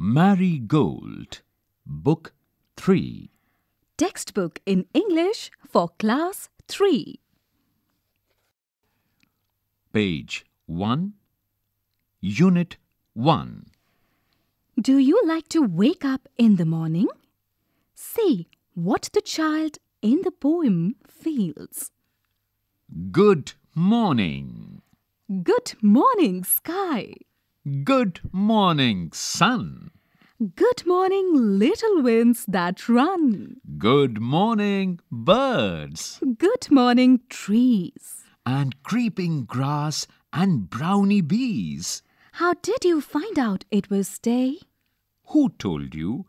Mary Gold, Book 3. Textbook in English for Class 3. Page 1, Unit 1. Do you like to wake up in the morning? See what the child in the poem feels. Good morning. Good morning, Sky. Good morning, sun. Good morning, little winds that run. Good morning, birds. Good morning, trees. And creeping grass and brownie bees. How did you find out it was day? Who told you?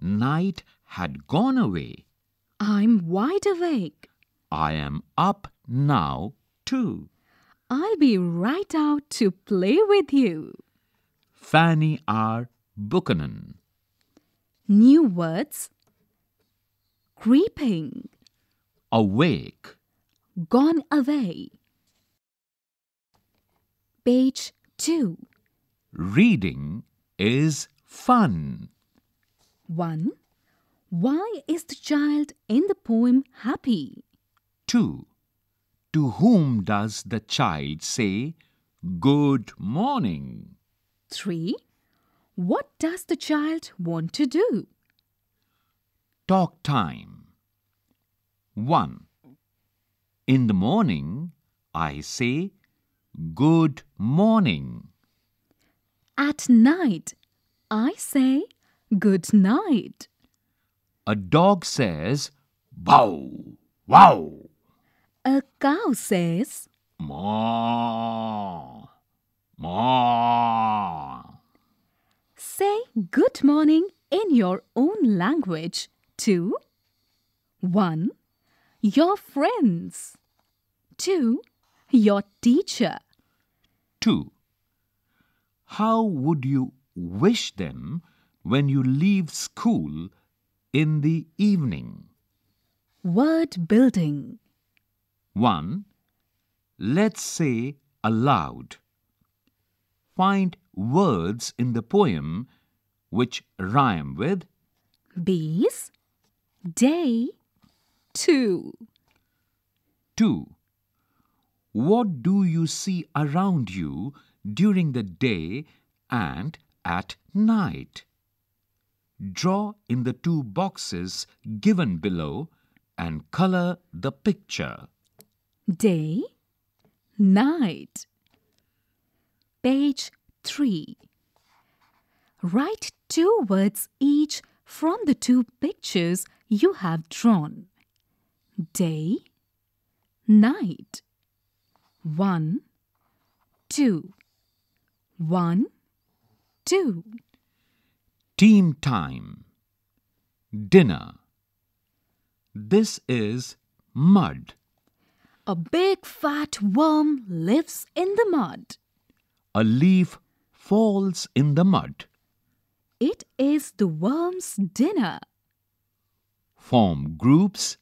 Night had gone away. I'm wide awake. I am up now, too. I'll be right out to play with you. Fanny R. Buchanan. New words creeping, awake, gone away. Page 2 Reading is fun. 1. Why is the child in the poem happy? 2. To whom does the child say good morning? 3. What does the child want to do? Talk time. 1. In the morning, I say, Good morning. At night, I say, Good night. A dog says, Bow, wow. A cow says, Moo, moo. morning in your own language to 1. Your friends 2. Your teacher 2. How would you wish them when you leave school in the evening? Word building 1. Let's say aloud. Find words in the poem which rhyme with bees, day, two. Two. What do you see around you during the day and at night? Draw in the two boxes given below and color the picture. Day, night. Page 3. Write two words each from the two pictures you have drawn. Day, night. One, two. One, two. Team time. Dinner. This is mud. A big fat worm lives in the mud. A leaf falls in the mud. It is the worm's dinner. Form groups,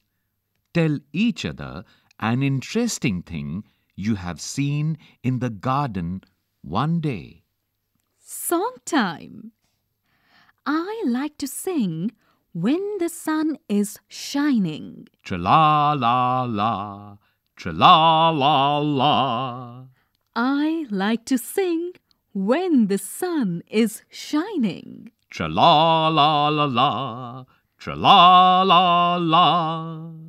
tell each other an interesting thing you have seen in the garden one day. Song time. I like to sing when the sun is shining. Tra la la la, tra la la la. I like to sing when the sun is shining. Tra la la la la, tra la la la.